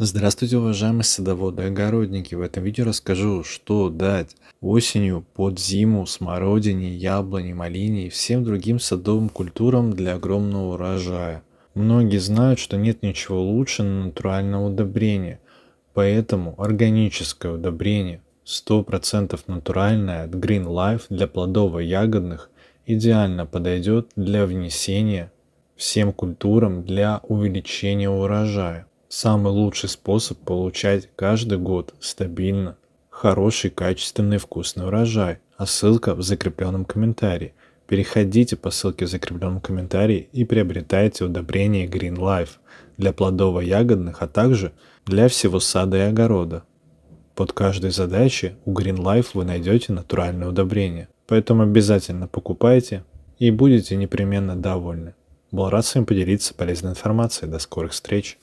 Здравствуйте, уважаемые садоводы и огородники! В этом видео расскажу, что дать осенью под зиму смородине, яблони, малине и всем другим садовым культурам для огромного урожая. Многие знают, что нет ничего лучше натурального удобрения, поэтому органическое удобрение 100% натуральное от Green Life для плодово-ягодных идеально подойдет для внесения всем культурам для увеличения урожая самый лучший способ получать каждый год стабильно хороший, качественный, вкусный урожай. А ссылка в закрепленном комментарии. Переходите по ссылке в закрепленном комментарии и приобретайте удобрение Green Life для плодово-ягодных, а также для всего сада и огорода. Под каждой задачей у Green Life вы найдете натуральное удобрение. Поэтому обязательно покупайте и будете непременно довольны. Был рад с вами поделиться полезной информацией. До скорых встреч!